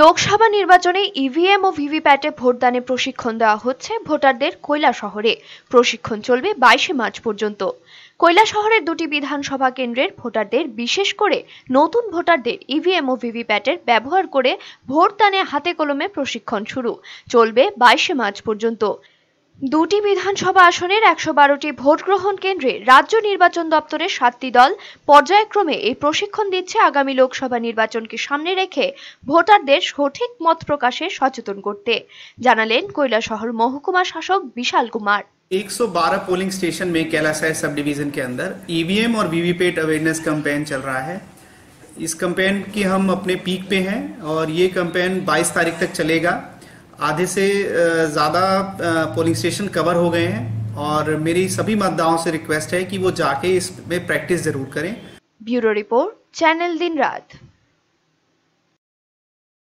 লোকসভা নির্বাচনে EVM e ও ভিভিপ্যাটে ভোটদানে প্রশিক্ষণ দেওয়া হচ্ছে ভোটারদের কৈলা শহরে প্রশিক্ষণ চলবে বাইশে মার্চ পর্যন্ত কৈলা শহরের দুটি বিধানসভা কেন্দ্রের ভোটারদের বিশেষ করে নতুন ভোটারদের ইভিএম e ও ভিভিপ্যাটের ব্যবহার করে ভোটদানে হাতে কলমে প্রশিক্ষণ শুরু চলবে বাইশে মার্চ পর্যন্ত দুটি বিধানসভা আসনের একশো বারোটি ভোট গ্রহণ কেন্দ্রে রাজ্য নির্বাচন দপ্তরের সাতটি দল পর্যায়ক্রমে এই প্রশিক্ষণ দিচ্ছে আগামী লোকসভা নির্বাচনকে সামনে রেখে ভোটারদের সঠিক মত প্রকাশে সচেতন করতে জানালেন কৈলাসহর মহকুমা শাসক বিশাল কুমার बारह पोलिंग स्टेशन में कैलासाय सब डिवीजन के अंदर ईवीएम e और वीवीपैट अवेयरनेस कैंपेन चल रहा है इस कैंपेन की हम अपने पीक पे हैं और ये कैंपेन 22 तारीख तक चलेगा आधे से ज़्यादा पोलिंग स्टेशन कवर हो गए हैं और मेरी सभी मतदाताओं से रिक्वेस्ट है कि वो जाके इसमें प्रैक्टिस ज़रूर करें ब्यूरो रिपोर्ट चैनल दिन रात